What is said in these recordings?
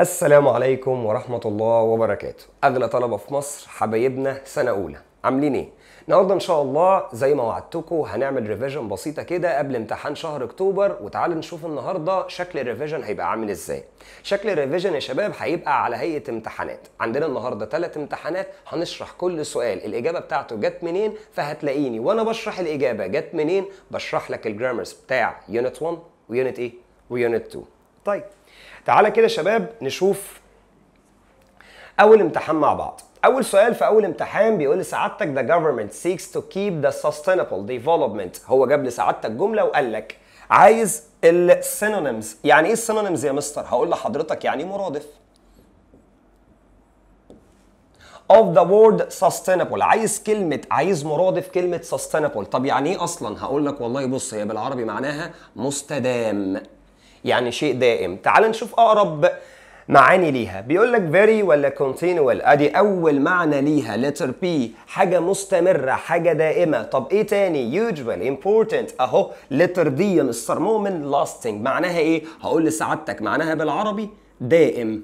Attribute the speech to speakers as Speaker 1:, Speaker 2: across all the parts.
Speaker 1: السلام عليكم ورحمة الله وبركاته أغلى طلبة في مصر حبايبنا سنة أولى عاملين إيه؟ النهاردة إن شاء الله زي ما وعدتكم هنعمل ريفيجن بسيطة كده قبل امتحان شهر أكتوبر وتعالوا نشوف النهاردة شكل الريفيجن هيبقى عامل إزاي شكل الريفيجن يا شباب هيبقى على هيئة امتحانات عندنا النهاردة ثلاث امتحانات هنشرح كل سؤال الإجابة بتاعته جت منين فهتلاقيني وأنا بشرح الإجابة جت منين بشرح لك الجرامرز بتاع يونت 1 ويونت إيه ويونت 2 طيب تعالى كده شباب نشوف اول امتحان مع بعض اول سؤال في اول امتحان بيقول لسعادتك the government seeks to keep the sustainable development هو جاب لسعادتك جمله وقال لك عايز السينونيمز يعني ايه السينونيمز يا مستر هقول لحضرتك يعني إيه مرادف of the word sustainable عايز كلمة عايز مرادف كلمة sustainable طب يعني ايه اصلا هقول لك والله بص هي بالعربي معناها مستدام يعني شيء دائم تعال نشوف اقرب معاني ليها بيقول لك very ولا continual ادي اول معنى ليها letter P حاجه مستمره حاجه دائمه طب ايه تاني usual important اهو letter D مستر مؤمن lasting معناها ايه هقول لسعادتك معناها بالعربي دائم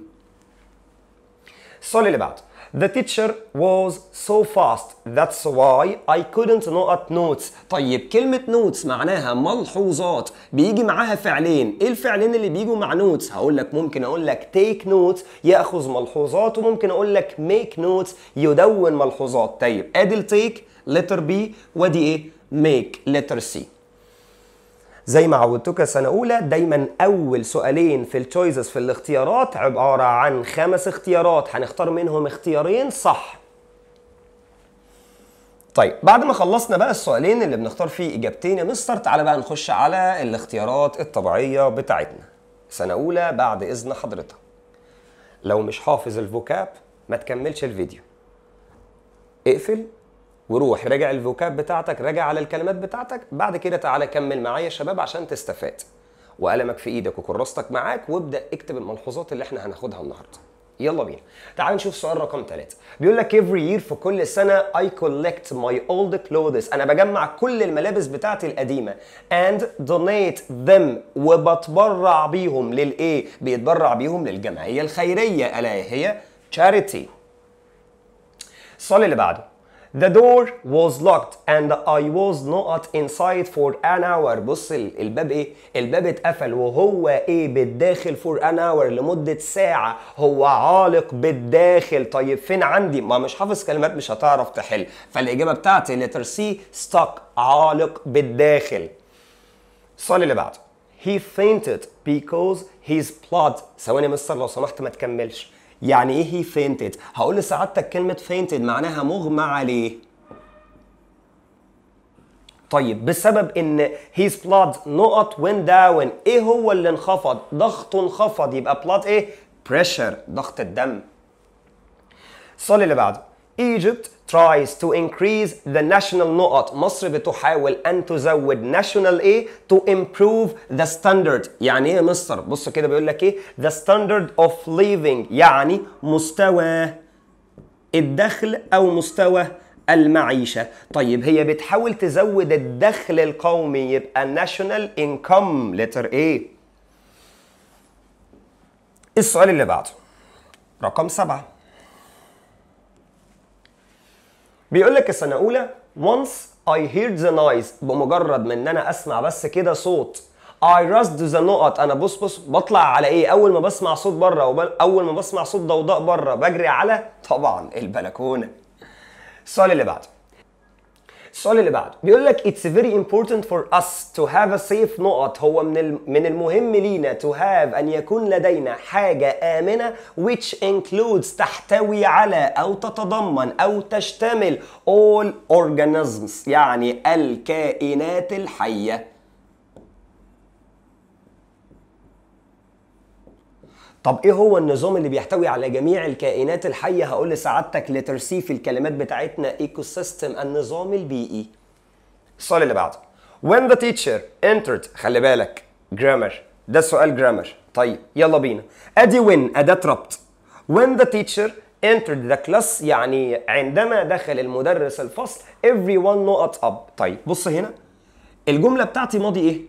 Speaker 1: السؤال اللي بعده The teacher was so fast. That's why I couldn't note notes. طيب كلمة notes معناها ملحوظات بيجي معاها فعلين، إيه الفعلين اللي بيجوا مع notes؟ هقول لك ممكن أقول لك take notes يأخذ ملحوظات وممكن أقول لك make notes يدون ملحوظات. طيب أدي take letter B ودي إيه؟ make letter C. زي ما عودتك سنة أولى دايما أول سؤالين في التشويزز في الاختيارات عبارة عن خمس اختيارات هنختار منهم اختيارين صح طيب بعد ما خلصنا بقى السؤالين اللي بنختار فيه إجابتين يا مستر تعالى بقى نخش على الاختيارات الطبيعية بتاعتنا سنة أولى بعد إذن حضرتك لو مش حافظ الفوكاب ما تكملش الفيديو اقفل وروح راجع الفوكاب بتاعتك راجع على الكلمات بتاعتك بعد كده تعالى كمل معايا يا شباب عشان تستفاد وقلمك في ايدك وكراستك معاك وابدا اكتب الملحوظات اللي احنا هناخدها النهارده يلا بينا تعال نشوف سؤال رقم ثلاثة بيقول لك every year في كل سنة I collect my old clothes أنا بجمع كل الملابس بتاعتي القديمة and donate them وبتبرع بيهم للإيه؟ بيتبرع بيهم للجمعية الخيرية ألا هي charity السؤال اللي بعده The door was locked and I was not inside for an hour بص الباب ايه الباب اتقفل وهو ايه بالداخل for an hour لمدة ساعة هو عالق بالداخل طيب فين عندي ما مش حافظ كلمات مش هتعرف تحل فالإجابة بتاعتي letter سي stuck عالق بالداخل السؤال اللي بعده He fainted because his blood ثواني يا مستر لو سمحت ما تكملش يعني ايه هي fainted هقول لسعادتك كلمه fainted معناها مغمى عليه طيب بسبب ان his blood نقط went down ايه هو اللي انخفض ضغطه انخفض يبقى blood ايه pressure ضغط الدم السؤال اللي بعده ايجيبت tries to increase the national نقط مصر بتحاول أن تزود national إيه to improve the standard يعني إيه مصر بص كده بيقول لك إيه the standard of living يعني مستوى الدخل أو مستوى المعيشة طيب هي بتحاول تزود الدخل القومي يبقى national income letter A السؤال اللي بعده رقم سبعة بيقول لك السنه الاولى once I heard the noise بمجرد ما ان انا اسمع بس كده صوت I rust the نقط انا بص بص بطلع على ايه اول ما بسمع صوت بره وبل... اول ما بسمع صوت ضوضاء بره بجري على طبعا البلكونه السؤال اللي بعده السؤال اللي بعده بيقول لك اتس فيري امبورتنت فور اس تو هاف ا سيف نقط هو من من المهم لينا تو هاف ان يكون لدينا حاجه امنه which includes تحتوي على او تتضمن او تشتمل all organisms يعني الكائنات الحيه طب ايه هو النظام اللي بيحتوي على جميع الكائنات الحيه هقول لسعادتك لترسي في الكلمات بتاعتنا ايكو سيستم النظام البيئي e. السؤال اللي بعده when the teacher entered خلي بالك grammar ده السؤال grammar طيب يلا بينا ادي when اداه ربط when the teacher entered the class يعني عندما دخل المدرس الفصل everyone نقط up طيب بص هنا الجمله بتاعتي ماضي ايه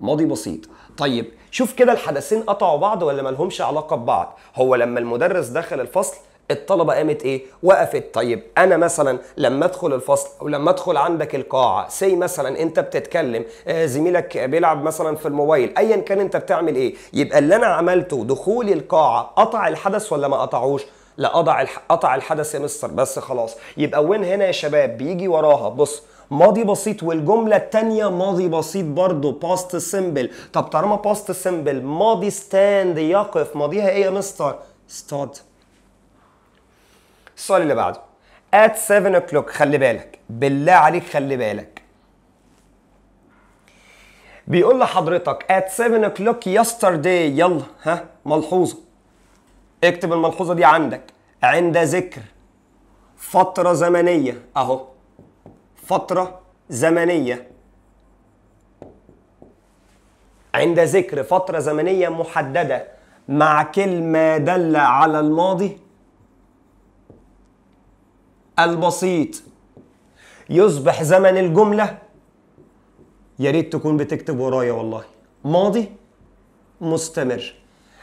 Speaker 1: ماضي بسيط طيب شوف كده الحدثين قطعوا بعض ولا مالهمش علاقه ببعض هو لما المدرس دخل الفصل الطلبة قامت ايه؟ وقفت طيب انا مثلا لما ادخل الفصل او لما ادخل عندك القاعة سي مثلا انت بتتكلم آه، زميلك بيلعب مثلا في الموبايل ايا كان انت بتعمل ايه؟ يبقى اللي انا عملته دخولي القاعة قطع الحدث ولا ما قطعوش؟ لا قطع قطع الحدث يا مستر بس خلاص يبقى وين هنا يا شباب بيجي وراها بص ماضي بسيط والجمله الثانيه ماضي بسيط برضه باست سيمبل طب طالما باست سيمبل ماضي ستاند يقف ماضيها ايه يا مستر ستاد السؤال اللي بعده at 7 o'clock خلي بالك بالله عليك خلي بالك بيقول لحضرتك at 7 o'clock yesterday يلا ها ملحوظه اكتب الملحوظه دي عندك عند ذكر فتره زمنيه اهو فترة زمنية عند ذكر فترة زمنية محددة مع كلمة دل على الماضي البسيط يصبح زمن الجملة يا ريت تكون بتكتب ورايا والله ماضي مستمر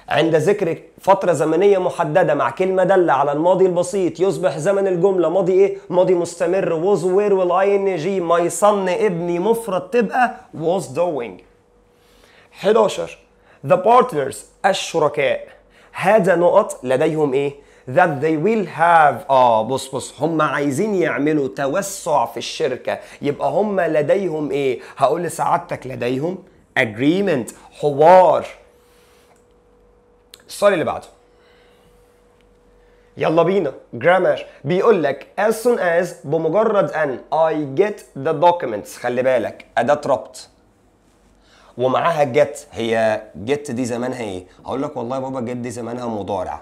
Speaker 1: عند ذكر فترة زمنية محددة مع كلمة دالة على الماضي البسيط يصبح زمن الجملة ماضي ايه؟ ماضي مستمر was will والاي ان جي my son ابني مفرد تبقى was doing 11 The partners الشركاء هذا نقط لديهم ايه؟ that they will have اه بص بص هم عايزين يعملوا توسع في الشركة يبقى هم لديهم ايه؟ هقول لسعادتك لديهم agreement حوار السؤال اللي بعده يلا بينا جرامر بيقول لك as soon as بمجرد ان I get the documents خلي بالك اداة ربط ومعاها get هي get دي زمانها ايه؟ هقول لك والله يا بابا get دي زمانها مضارع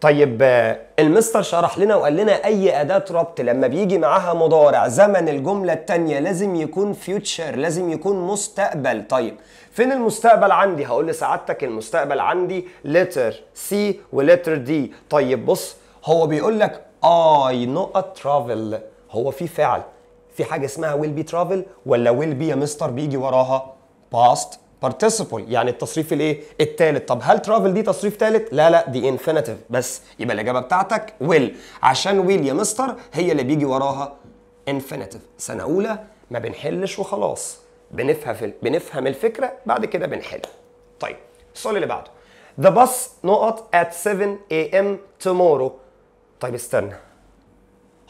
Speaker 1: طيب آه، المستر شرح لنا وقال لنا اي اداه ربط لما بيجي معاها مضارع زمن الجمله الثانيه لازم يكون فيوتشر لازم يكون مستقبل طيب فين المستقبل عندي هقول لسعادتك المستقبل عندي لتر سي ولتر دي طيب بص هو بيقول لك اي نقط ترافل هو في فعل في حاجه اسمها ويل بي ترافل ولا ويل بي يا مستر بيجي وراها باست بارتيسيبل يعني التصريف الايه الثالث طب هل ترافل دي تصريف ثالث لا لا دي انفينيتيف بس يبقى الاجابه بتاعتك ويل عشان ويل يا مستر هي اللي بيجي وراها انفينيتيف سنه اولى ما بنحلش وخلاص بنفهم بنفهم الفكره بعد كده بنحل طيب السؤال اللي بعده The bus نقط at 7 a.m. tomorrow طيب استنى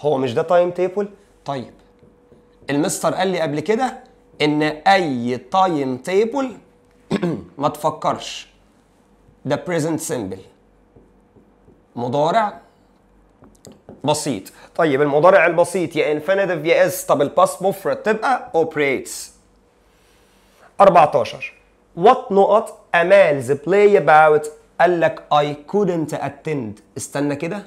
Speaker 1: هو مش ده تايم تيبل؟ طيب المستر قال لي قبل كده ان اي تايم تيبل ما تفكرش ده بريزنت سيمبل مضارع بسيط طيب المضارع البسيط يا انفينيتيف يا اس طب الباس مفرد تبقى اوبريتس 14 وات نقط امال the play about قال لك I couldn't attend استنى كده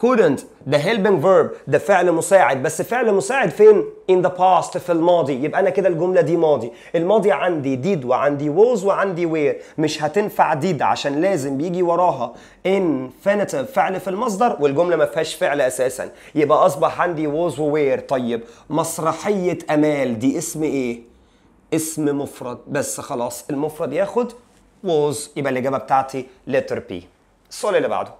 Speaker 1: couldn't ده helping verb ده فعل مساعد بس فعل مساعد فين in the past في الماضي يبقى انا كده الجمله دي ماضي الماضي عندي did وعندي was وعندي were مش هتنفع did عشان لازم بيجي وراها infinitive فعل في المصدر والجمله ما فيهاش فعل اساسا يبقى اصبح عندي was و were طيب مسرحيه امال دي اسم ايه اسم مفرد بس خلاص المفرد ياخد was يبقى الاجابه بتاعتي letter P السؤال اللي بعده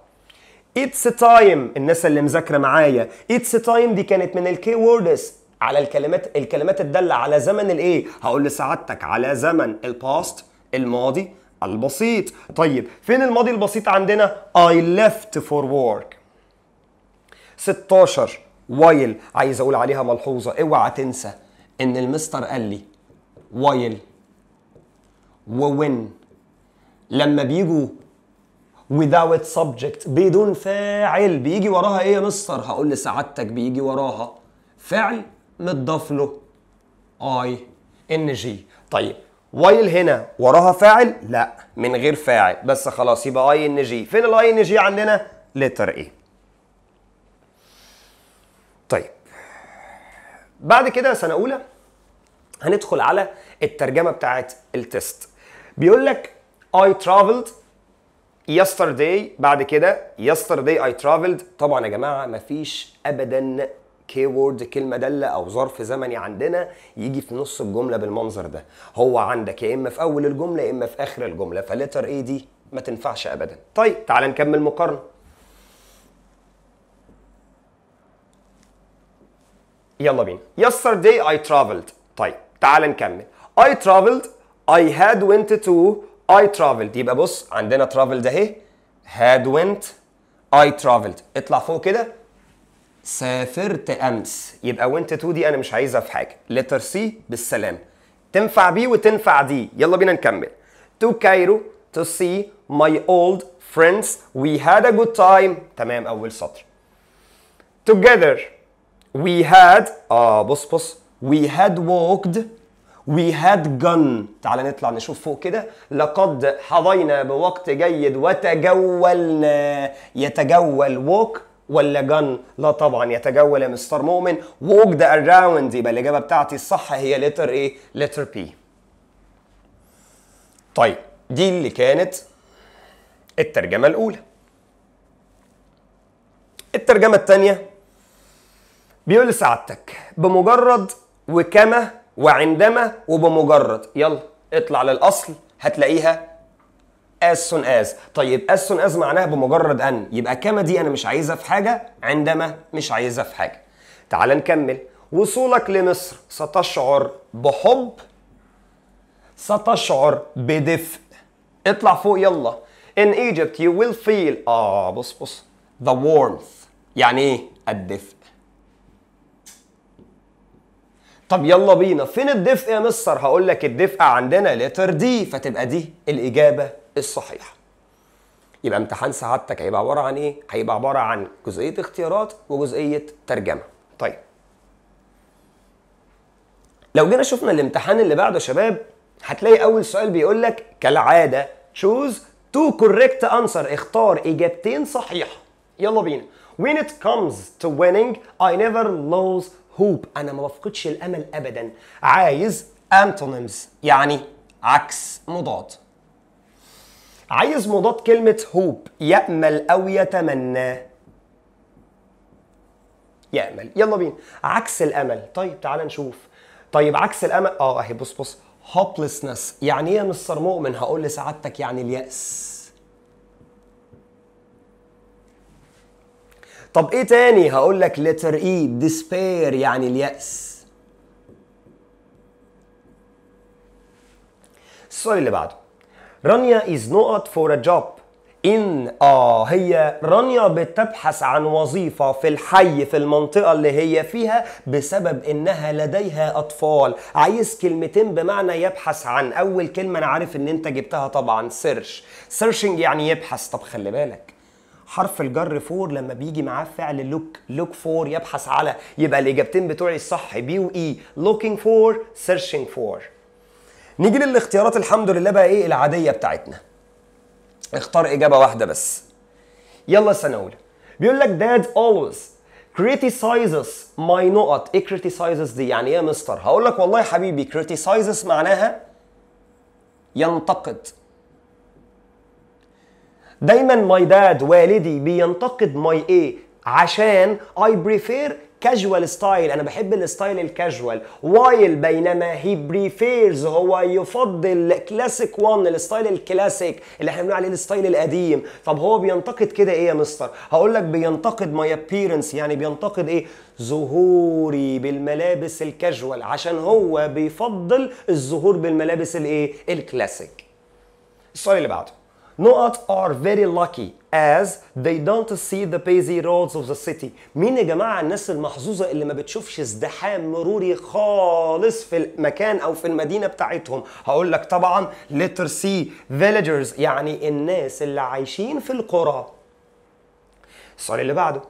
Speaker 1: اتس تايم الناس اللي مذاكره معايا اتس تايم دي كانت من الكي ووردز على الكلمات الكلمات الداله على زمن الايه هقول لسعادتك على زمن الباست الماضي البسيط طيب فين الماضي البسيط عندنا I left for work 16 وايل عايز اقول عليها ملحوظه اوعى تنسى ان المستر قال لي وايل ووين لما بيجوا without subject بدون فاعل بيجي وراها ايه يا مستر هقول لسعادتك بيجي وراها فعل متضاف له اي ان جي طيب وايل هنا وراها فاعل لا من غير فاعل بس خلاص يبقى اي ان جي فين الاي ان جي عندنا لتر ايه طيب بعد كده سنه اولى هندخل على الترجمه بتاعت التست بيقول لك I traveled يسترداي بعد كده يسترداي اي ترافلد طبعا يا جماعه مفيش ابدا كي وورد كلمه داله او ظرف زمني عندنا يجي في نص الجمله بالمنظر ده هو عندك يا اما في اول الجمله يا اما في اخر الجمله فليتر ايه دي ما تنفعش ابدا طيب تعال نكمل مقارنه يلا بينا yesterday I traveled طيب تعال نكمل I traveled I had went to I traveled يبقى بص عندنا traveled اهي had went I traveled اطلع فوق كده سافرت امس يبقى went to دي انا مش عايزها في حاجه letter C بالسلام تنفع بي وتنفع دي يلا بينا نكمل to Cairo to see my old friends we had a good time تمام اول سطر together we had اه بص بص we had walked وي هاد جن تعال نطلع نشوف فوق كده لقد حظينا بوقت جيد وتجولنا يتجول ووك ولا جن لا طبعا يتجول يا مستر مؤمن ووك ذا اراوند يبقى الاجابه بتاعتي الصح هي لتر ايه لتر بي طيب دي اللي كانت الترجمه الاولى الترجمه الثانيه بيقول لسعادتك بمجرد وكما وعندما وبمجرد يلا اطلع للاصل هتلاقيها as soon as طيب as soon as معناها بمجرد ان يبقى كما دي انا مش عايزها في حاجه عندما مش عايزها في حاجه تعال نكمل وصولك لمصر ستشعر بحب ستشعر بدفء اطلع فوق يلا in Egypt you will feel اه بص بص the warmth يعني ايه الدفء طب يلا بينا فين الدفء يا مستر هقول لك الدفء عندنا لتر دي فتبقى دي الاجابه الصحيحه يبقى امتحان سعادتك هيبقى عباره عن ايه هيبقى عباره عن جزئيه اختيارات وجزئيه ترجمه طيب لو جينا شفنا الامتحان اللي بعده يا شباب هتلاقي اول سؤال بيقول لك كالعاده تشوز تو كوريكت انسر اختار اجابتين صحيحه يلا بينا when it comes to winning I never lose هوب انا ما بفقدش الامل ابدا عايز انتونيمز يعني عكس مضاد عايز مضاد كلمة هوب يأمل أو يتمنى يأمل يلا بينا عكس الأمل طيب تعال نشوف طيب عكس الأمل اه اهي بص بص هوبلسنس يعني ايه يا مستر مؤمن هقول لسعادتك يعني اليأس طب ايه تاني هقول لك letter E despair يعني اليأس السؤال اللي بعده رانيا is not for a job إن آه هي رانيا بتبحث عن وظيفة في الحي في المنطقة اللي هي فيها بسبب إنها لديها أطفال عايز كلمتين بمعنى يبحث عن أول كلمة أنا عارف إن أنت جبتها طبعا سيرش سيرشنج يعني يبحث طب خلي بالك حرف الجر فور لما بيجي معاه فعل لوك لوك فور يبحث على يبقى الاجابتين بتوعي الصح بي واي لوكينج فور سيرشينج فور نيجي للاختيارات الحمد لله بقى ايه العاديه بتاعتنا اختار اجابه واحده بس يلا سنه اولى بيقول لك داد اولويز criticizes my نقط ايه criticizes دي يعني ايه يا مستر هقول لك والله يا حبيبي criticizes معناها ينتقد دايما ماي داد والدي بينتقد ماي ايه عشان اي بريفير كاجوال ستايل انا بحب الستايل الكاجوال وايل بينما هي بريفيرز هو يفضل كلاسيك 1 الستايل الكلاسيك اللي احنا بنقول عليه الستايل القديم طب هو بينتقد كده ايه يا مستر هقول لك بينتقد ماي ابييرنس يعني بينتقد ايه ظهوري بالملابس الكاجوال عشان هو بيفضل الظهور بالملابس الايه الكلاسيك السؤال اللي بعده نقط are very lucky as they don't see the busy roads of the city مين يا جماعة الناس المحظوظة اللي ما بتشوفش ازدحام مروري خالص في المكان أو في المدينة بتاعتهم هقول لك طبعا letter C villagers يعني الناس اللي عايشين في القرى السؤال اللي بعده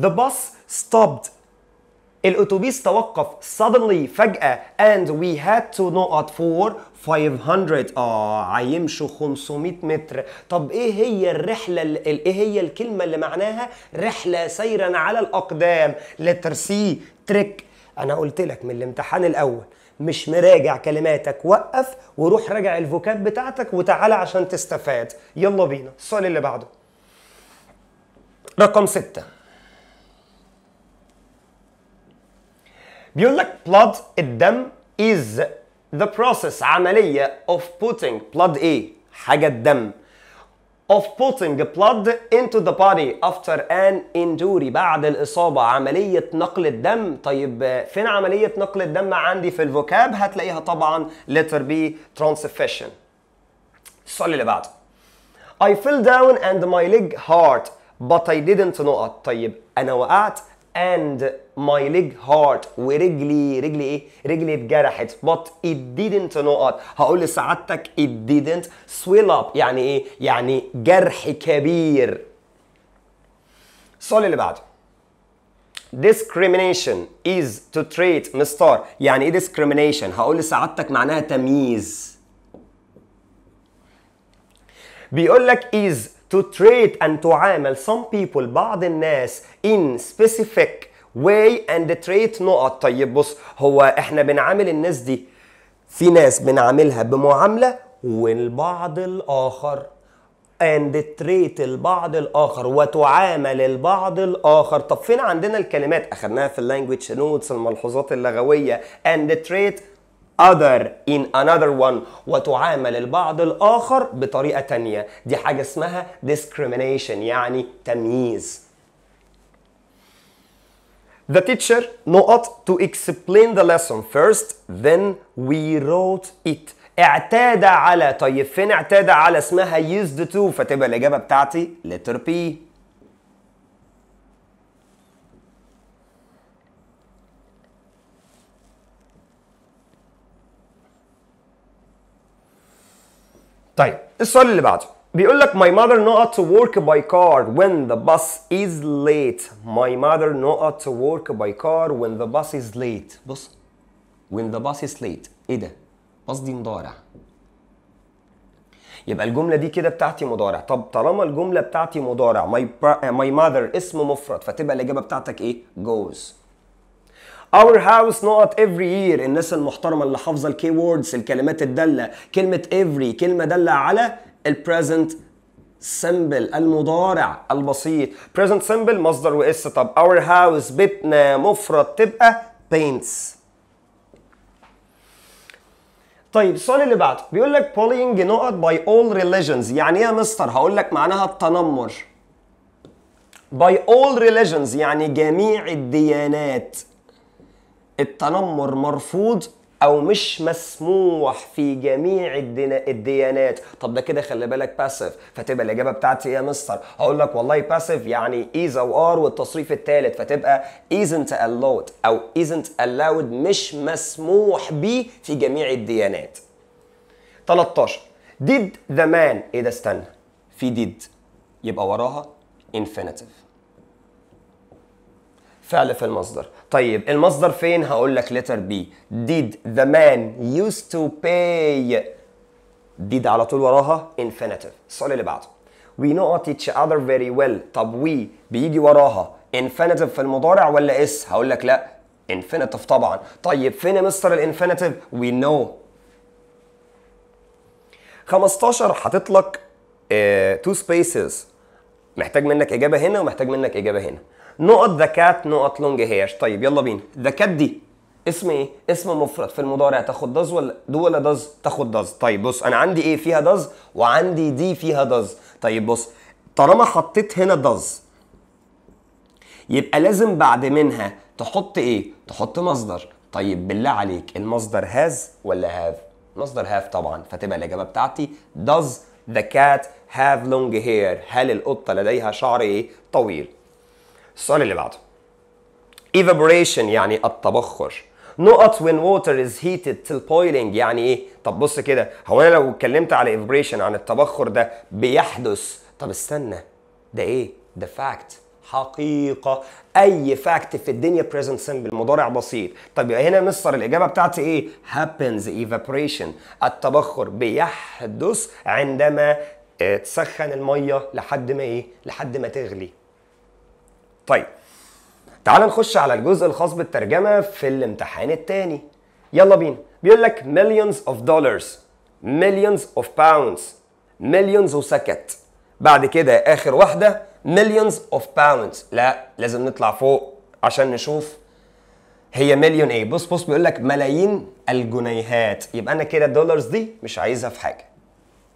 Speaker 1: The bus stopped الاتوبيس توقف suddenly فجأة and we had to نقط for 500 اه هيمشوا 500 متر طب ايه هي الرحلة ايه هي الكلمة اللي معناها رحلة سيرا على الأقدام letter C trick أنا قلت لك من الامتحان الأول مش مراجع كلماتك وقف وروح راجع الفوكاب بتاعتك وتعالى عشان تستفاد يلا بينا السؤال اللي بعده رقم سته بيقول لك blood الدم is the process عملية of putting blood ايه؟ حاجة الدم of putting blood into the body after an injury بعد الإصابة عملية نقل الدم طيب فين عملية نقل الدم عندي في الفوكاب هتلاقيها طبعا letter B transfusion السؤال اللي بعده I fell down and my leg hurt but I didn't know it طيب أنا وقعت and my leg hurt ورجلي رجلي ايه؟ رجلي اتجرحت but it didn't not هقول لسعادتك it didn't swell up يعني ايه؟ يعني جرح كبير. السؤال اللي بعده discrimination is to treat مستار يعني ايه discrimination؟ هقول لسعادتك معناها تمييز. بيقول لك is to treat and تعامل some people بعض الناس in specific way and treat نقط طيب بص هو احنا بنعامل الناس دي في ناس بنعاملها بمعاملة والبعض الآخر and treat البعض الآخر وتعامل البعض الآخر طب فين عندنا الكلمات أخدناها في language نوتس الملحوظات اللغوية and treat other in another one وتعامل البعض الآخر بطريقة تانية دي حاجة اسمها discrimination يعني تمييز The teacher نقط to explain the lesson first then we wrote it اعتاد على طيب فين اعتاد على اسمها used to فتبقى الإجابة بتاعتي letter P طيب السؤال اللي بعده بيقول لك my mother know to work by car when the bus is late my mother know to work by car when the bus is late بص when the bus is late ايه ده قصدي دي مضارع يبقى الجملة دي كده بتاعتي مضارع طب طالما الجملة بتاعتي مضارع my, my mother اسم مفرد فتبقى الإجابة بتاعتك إيه goes Our house نقط every year الناس المحترمه اللي حافظه الكي ووردز الكلمات الداله كلمه every كلمه داله على ال present سمبل المضارع البسيط present simple مصدر واس طب our house بيتنا مفرد تبقى paints طيب السؤال اللي بعده بيقول لك bullying نقط by all religions يعني ايه يا مستر هقول لك معناها التنمر by all religions يعني جميع الديانات التنمر مرفوض او مش مسموح في جميع الديانات طب ده كده خلي بالك باسيف فتبقى الاجابه بتاعتي ايه يا مستر هقول لك والله باسيف يعني ايز او ار والتصريف الثالث فتبقى isn't allowed او isn't allowed مش مسموح به في جميع الديانات 13 did the man ايه ده استنى في did يبقى وراها infinitive فعل في المصدر طيب المصدر فين هقول لك لتر بي did the man used to pay did على طول وراها infinitive السؤال اللي بعده we know each other very well طب we بيجي وراها infinitive في المضارع ولا اس هقول لك لا infinitive طبعا طيب فين يا مستر الانفينيتيف we know 15 حاطط لك تو uh, سبيسز محتاج منك اجابه هنا ومحتاج منك اجابه هنا نقط ذا كات نقط لونج هير طيب يلا بينا ذا كات دي اسم ايه اسم مفرد في المضارع تاخد داز ولا دو ولا داز تاخد داز طيب بص انا عندي ايه فيها داز وعندي دي فيها داز طيب بص طالما حطيت هنا داز يبقى لازم بعد منها تحط ايه تحط مصدر طيب بالله عليك المصدر هاز ولا هاف مصدر هاف طبعا فتبقى الاجابه بتاعتي does the cat have long hair هل القطه لديها شعر ايه طويل السؤال اللي بعده evaporation يعني التبخر نقط when water is heated till boiling يعني ايه طب بص كده هو انا لو اتكلمت على evaporation عن التبخر ده بيحدث طب استنى ده ايه ده فاكت حقيقة أي فاكت في الدنيا present simple مضارع بسيط طب يبقى هنا مستر الإجابة بتاعتي إيه؟ happens evaporation التبخر بيحدث عندما آه، تسخن المية لحد ما إيه؟ لحد ما تغلي طيب تعال نخش على الجزء الخاص بالترجمة في الامتحان الثاني يلا بينا بيقول لك millions of dollars millions of pounds millions وسكت بعد كده آخر واحدة millions of pounds لا لازم نطلع فوق عشان نشوف هي مليون ايه بص بص بيقول لك ملايين الجنيهات يبقى انا كده الدولارز دي مش عايزها في حاجه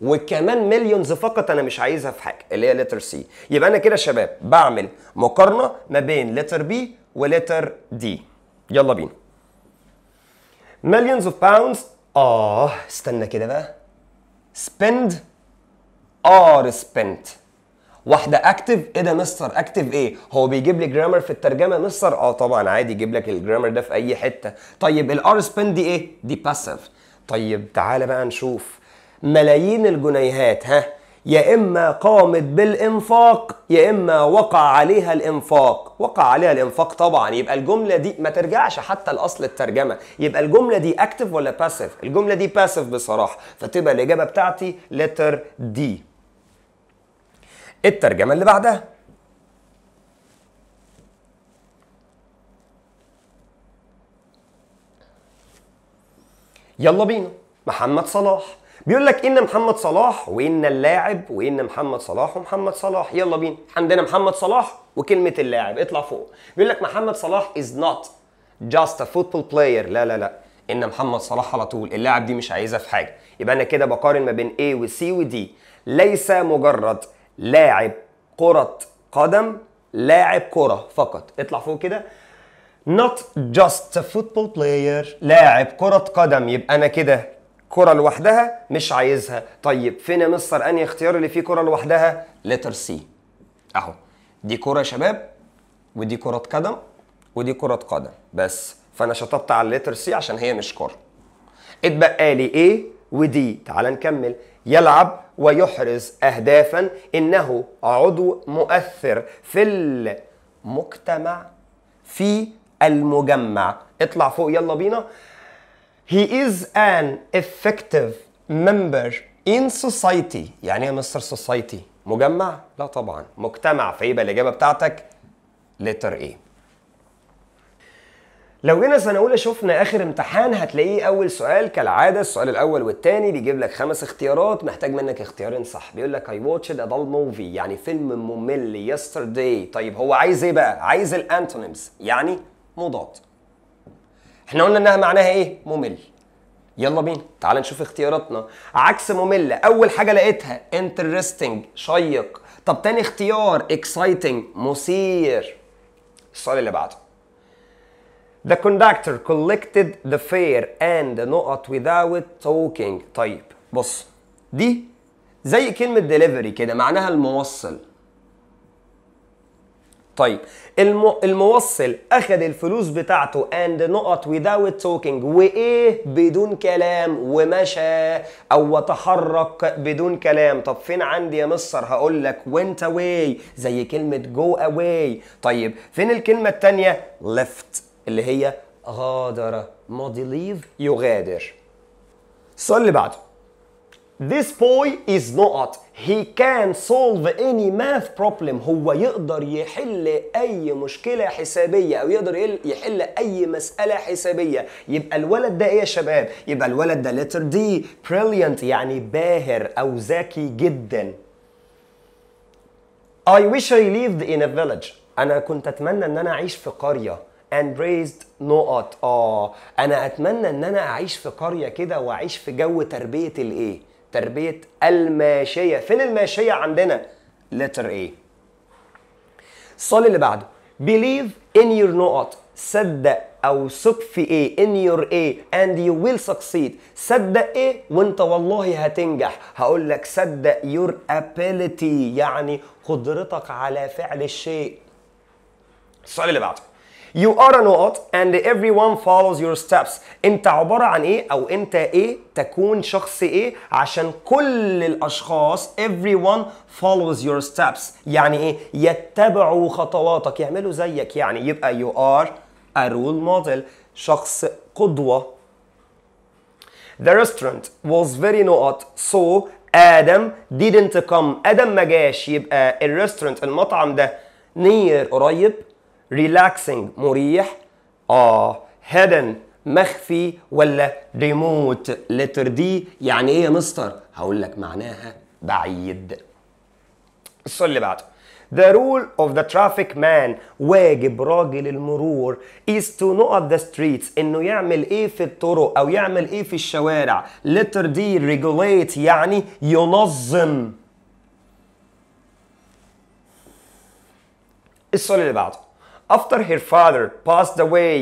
Speaker 1: وكمان مليونز فقط انا مش عايزها في حاجه اللي هي لتر سي يبقى انا كده شباب بعمل مقارنه ما بين لتر بي ولتر دي يلا بينا مليونز اوف باوندز اه استنى كده بقى سبند ار spent واحده اكتف ايه ده مستر اكتف ايه هو بيجيب لي جرامر في الترجمه مستر اه طبعا عادي يجيب لك الجرامر ده في اي حته طيب الار سبند دي ايه دي باسيف طيب تعالى بقى نشوف ملايين الجنيهات ها يا إما قامت بالإنفاق يا إما وقع عليها الإنفاق وقع عليها الإنفاق طبعا يبقى الجملة دي ما ترجعش حتى الأصل الترجمة يبقى الجملة دي أكتف ولا باسف الجملة دي باسف بصراحة فتبقى الإجابة بتاعتي letter D الترجمة اللي بعدها يلا بينا محمد صلاح بيقول لك ان محمد صلاح وان اللاعب وان محمد صلاح ومحمد صلاح يلا بينا عندنا محمد صلاح وكلمه اللاعب اطلع فوق بيقول لك محمد صلاح از نوت جاست ا فوتبول بلاير لا لا لا ان محمد صلاح على طول اللاعب دي مش عايزها في حاجه يبقى انا كده بقارن ما بين A و C و D ليس مجرد لاعب كرة قدم لاعب كرة فقط اطلع فوق كده not just a football player لاعب كرة قدم يبقى انا كده كرة لوحدها مش عايزها طيب فين يا مستر انهي اختيار اللي فيه كرة لوحدها لتر سي اهو دي كرة يا شباب ودي كرة قدم ودي كرة قدم بس فانا شطبت على لتر سي عشان هي مش كرة اتبقى لي ايه ودي تعال نكمل يلعب ويحرز اهدافا انه عضو مؤثر في المجتمع في المجمع اطلع فوق يلا بينا He is an effective member in society يعني ايه مستر سوسايتي؟ مجمع؟ لا طبعا مجتمع فيبقى الإجابة بتاعتك letter A لو جينا سنة أولى شفنا آخر امتحان هتلاقيه أول سؤال كالعادة السؤال الأول والتاني بيجيب لك خمس اختيارات محتاج منك اختيارين صح بيقول لك I watched a dull movie يعني فيلم ممل yesterday طيب هو عايز إيه بقى؟ عايز الأنتونيمز يعني مضاد احنا قلنا انها معناها ايه ممل يلا بينا تعال نشوف اختياراتنا عكس مملة اول حاجة لقيتها انترستنج شيق طب تاني اختيار اكسايتنج مثير السؤال اللي بعده The conductor collected the fare and the note without talking طيب بص دي زي كلمة delivery كده معناها الموصل طيب الم... الموصل اخذ الفلوس بتاعته اند نقط without توكينج وايه بدون كلام ومشى او وتحرك بدون كلام طب فين عندي يا مستر هقول لك went away زي كلمه جو away طيب فين الكلمه الثانيه left اللي هي غادر ماضي ليف يغادر السؤال اللي بعده This boy is not. He can solve any math problem. هو يقدر يحل أي مشكلة حسابية أو يقدر يحل أي مسألة حسابية. يبقى الولد ده إيه يا شباب؟ يبقى الولد ده letter D. Brilliant يعني باهر أو ذكي جدا. I wish I lived in a village. أنا كنت أتمنى إن أنا أعيش في قرية. and raised نقط اه انا اتمنى ان انا اعيش في قريه كده واعيش في جو تربيه الايه تربيه الماشيه فين الماشيه عندنا letter A الصالة اللي بعده believe in your نقط صدق او ثق في A in your A and you will succeed صدق A وانت والله هتنجح هقول لك صدق your ability يعني قدرتك على فعل الشيء السؤال اللي بعده You are a what and everyone follows your steps انت عبارة عن ايه او انت ايه تكون شخص ايه عشان كل الاشخاص everyone follows your steps يعني ايه يتبعوا خطواتك يعملوا زيك يعني يبقى you are a role model شخص قدوة The restaurant was very not so Adam didn't come Adam ما جاش يبقى الريستورنت المطعم ده نير قريب ريلاكسنج مريح اه هيدن مخفي ولا ريموت لتر دي يعني ايه يا مستر هقول لك معناها بعيد السؤال اللي بعده The rule of the traffic man واجب راجل المرور is to know the streets انه يعمل ايه في الطرق او يعمل ايه في الشوارع letter D regulate يعني ينظم السؤال اللي بعده After her father passed away,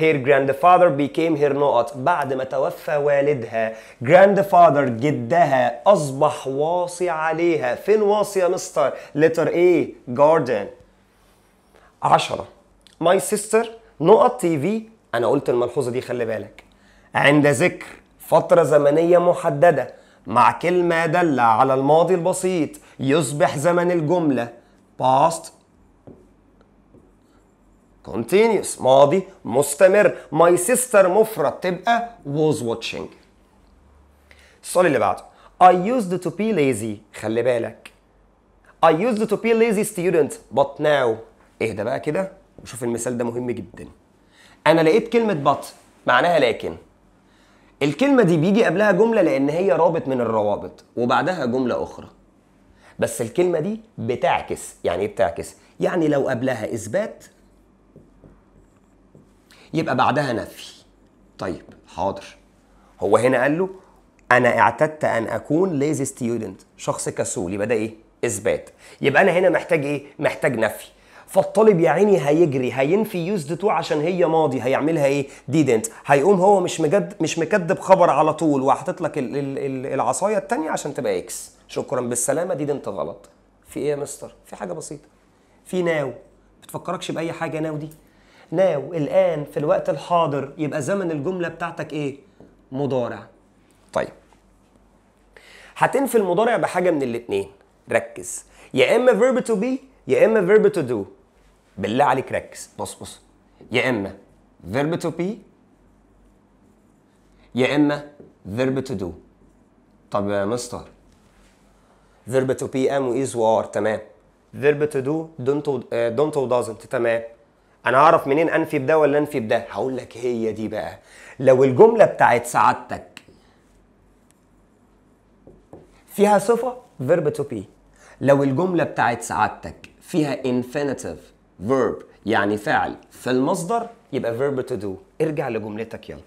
Speaker 1: her grandfather became her نقط بعد ما توفى والدها grandfather جدها أصبح واصي عليها فين واصي يا مستر؟ letter A garden عشرة My sister نقط تي في أنا قلت الملحوظة دي خلي بالك عند ذكر فترة زمنية محددة مع كلمة دالة على الماضي البسيط يصبح زمن الجملة past continuous ماضي مستمر my sister مفرد تبقى was watching السؤال اللي بعده I used to be lazy خلي بالك I used to be lazy student but now اهدى بقى كده وشوف المثال ده مهم جدا انا لقيت كلمه but معناها لكن الكلمه دي بيجي قبلها جمله لان هي رابط من الروابط وبعدها جمله اخرى بس الكلمه دي بتعكس يعني ايه بتعكس يعني لو قبلها اثبات يبقى بعدها نفي طيب حاضر هو هنا قال له انا اعتدت ان اكون ليزي ستيودنت شخص كسول يبقى ده ايه اثبات يبقى انا هنا محتاج ايه محتاج نفي فالطالب يا عيني هيجري هينفي يوزد تو عشان هي ماضي هيعملها ايه ديدنت هيقوم هو مش مجد مش مكدب خبر على طول وحاطط لك العصايه الثانيه عشان تبقى اكس شكرا بالسلامه ديدنت غلط في ايه يا مستر في حاجه بسيطه في ناو بتفكركش باي حاجه ناو دي ناو الآن في الوقت الحاضر يبقى زمن الجملة بتاعتك إيه؟ مضارع طيب هتنفي المضارع بحاجة من الاتنين ركز يا إما verb to be يا إما verb to do بالله عليك ركز بص بص يا إما verb to be يا إما verb to do طب يا مستر verb to be am و is و تمام verb to do don't و don't و آه، doesn't تمام انا اعرف منين انفي بده ولا انفي بده هقول لك هي دي بقى لو الجمله بتاعت سعادتك فيها صفه فيرب تو بي لو الجمله بتاعت سعادتك فيها انفينيتيف فيرب يعني فعل في المصدر يبقى فيرب تو دو ارجع لجملتك يلا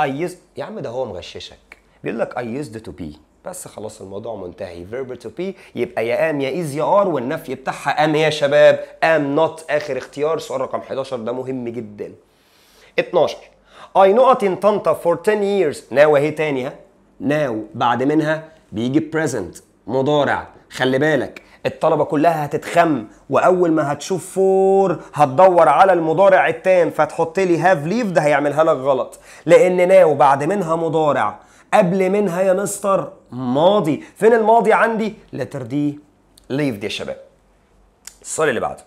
Speaker 1: ايز يا عم ده هو مغششك بيقول لك اي تو بي بس خلاص الموضوع منتهي فيرب تو بي يبقى يا ام يا از يا ار والنفي بتاعها ام يا شباب ام نوت اخر اختيار سؤال رقم 11 ده مهم جدا 12 اي نقط ان طنطا فور 10 ييرز ناو اهي تاني ها ناو بعد منها بيجي بريزنت مضارع خلي بالك الطلبة كلها هتتخم وأول ما هتشوف فور هتدور على المضارع التام فتحط لي هاف ليف ده هيعملها لك غلط لأن ناو بعد منها مضارع قبل منها يا مستر ماضي فين الماضي عندي لتر دي ليف دي يا شباب السؤال اللي بعده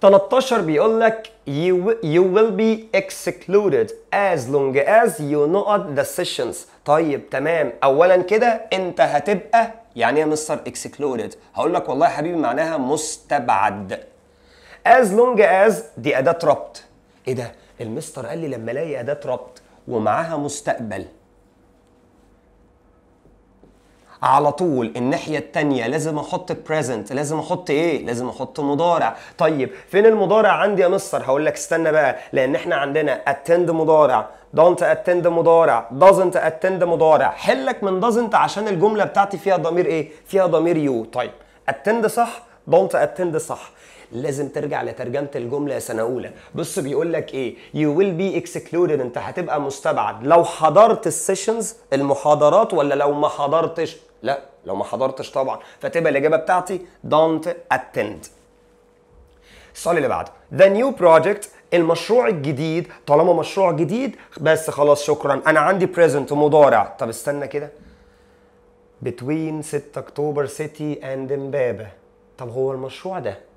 Speaker 1: 13 بيقول لك you, you will be excluded as long as you not the sessions طيب تمام اولا كده انت هتبقى يعني ايه يا مستر excluded هقول لك والله يا حبيبي معناها مستبعد as long as دي اداه ربط ايه ده المستر قال لي لما الاقي اداه ربط ومعاها مستقبل على طول الناحية التانية لازم احط بريزنت لازم احط ايه لازم احط مضارع طيب فين المضارع عندي يا مستر هقول لك استنى بقى لان احنا عندنا attend مضارع don't attend مضارع doesn't attend مضارع حلك من doesn't عشان الجملة بتاعتي فيها ضمير ايه فيها ضمير يو طيب attend صح don't attend صح لازم ترجع لترجمه الجمله يا سنه اولى بص بيقول لك ايه يو ويل بي اكسكلودد انت هتبقى مستبعد لو حضرت السيشنز المحاضرات ولا لو ما حضرتش لا لو ما حضرتش طبعا فتبقى الاجابه بتاعتي don't attend السؤال اللي بعده ذا نيو بروجكت المشروع الجديد طالما مشروع جديد بس خلاص شكرا انا عندي بريزنت مضارع طب استنى كده between 6 اكتوبر سيتي اند امبابه طب هو المشروع ده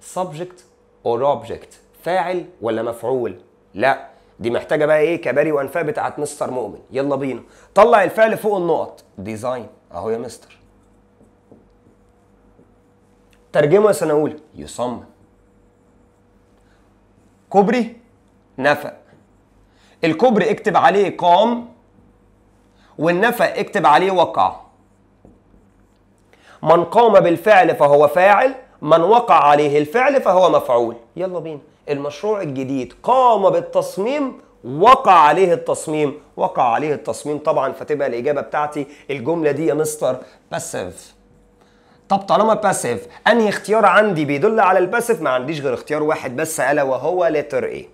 Speaker 1: سبجكت اور اوبجكت فاعل ولا مفعول لا دي محتاجه بقى ايه كباري وانفاه بتاعت مستر مؤمن يلا بينا طلع الفعل فوق النقط ديزاين اهو يا مستر ترجمه يا سنه اولى يصمم كوبري نفق الكوبري اكتب عليه قام والنفق اكتب عليه وقع من قام بالفعل فهو فاعل من وقع عليه الفعل فهو مفعول يلا بينا المشروع الجديد قام بالتصميم وقع عليه التصميم وقع عليه التصميم طبعا فتبقى الإجابة بتاعتي الجملة دي يا مستر باسيف طب طالما باسيف أنهي اختيار عندي بيدل على الباسيف ما عنديش غير اختيار واحد بس ألا وهو لتر إيه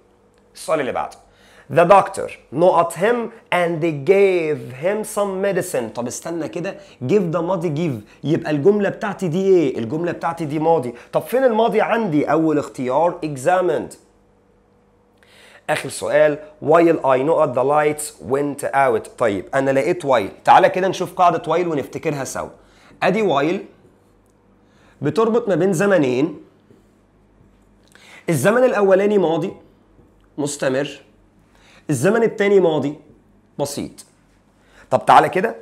Speaker 1: السؤال اللي بعده the doctor نقط him and they gave him some medicine طب استنى كده give ده ماضي give يبقى الجملة بتاعتي دي ايه؟ الجملة بتاعتي دي ماضي طب فين الماضي عندي؟ أول اختيار examined اخر سؤال while I know the lights went out طيب انا لقيت while تعالى كده نشوف قاعده while ونفتكرها سوا ادي while بتربط ما بين زمنين الزمن الاولاني ماضي مستمر الزمن التاني ماضي بسيط طب تعالى كده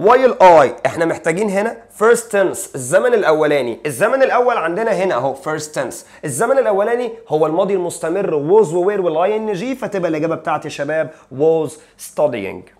Speaker 1: while I احنا محتاجين هنا first tense الزمن الاولاني الزمن الاول عندنا هنا اهو فيرست تنس الزمن الاولاني هو الماضي المستمر was وير والاي وال ing فتبقى الاجابه بتاعتي يا شباب was studying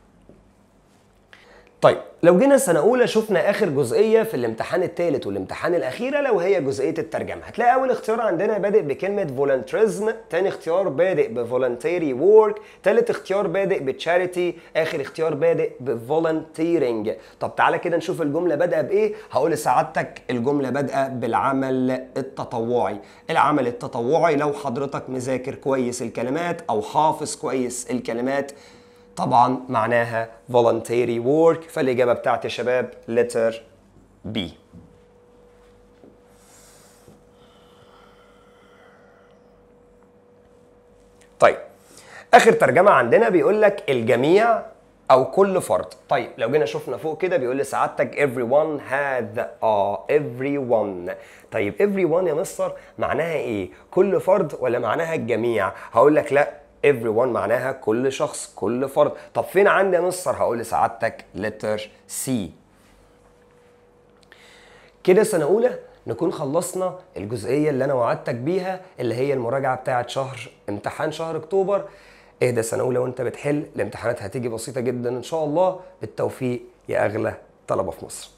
Speaker 1: طيب لو جينا سنه اولى شفنا اخر جزئيه في الامتحان الثالث والامتحان الاخيره لو هي جزئيه الترجمه هتلاقي اول اختيار عندنا بادئ بكلمه فولنترزم تاني اختيار بادئ بفولنتيري وورك تالت اختيار بادئ بتشاريتي اخر اختيار بادئ بفولنتيرنج طب تعالى كده نشوف الجمله بادئه بايه هقول لسعادتك الجمله بادئه بالعمل التطوعي العمل التطوعي لو حضرتك مذاكر كويس الكلمات او حافظ كويس الكلمات طبعا معناها voluntary work فالإجابة بتاعت يا شباب letter B طيب آخر ترجمة عندنا بيقول لك الجميع أو كل فرد طيب لو جينا شفنا فوق كده بيقول لي سعادتك everyone had آه everyone طيب everyone يا مستر معناها إيه؟ كل فرد ولا معناها الجميع؟ هقول لك لأ everyone معناها كل شخص كل فرد طب فين عندي يا مستر هقول لسعادتك letter سي كده سنه اولى نكون خلصنا الجزئيه اللي انا وعدتك بيها اللي هي المراجعه بتاعه شهر امتحان شهر اكتوبر اهدى سنه اولى وانت بتحل الامتحانات هتيجي بسيطه جدا ان شاء الله بالتوفيق يا اغلى طلبه في مصر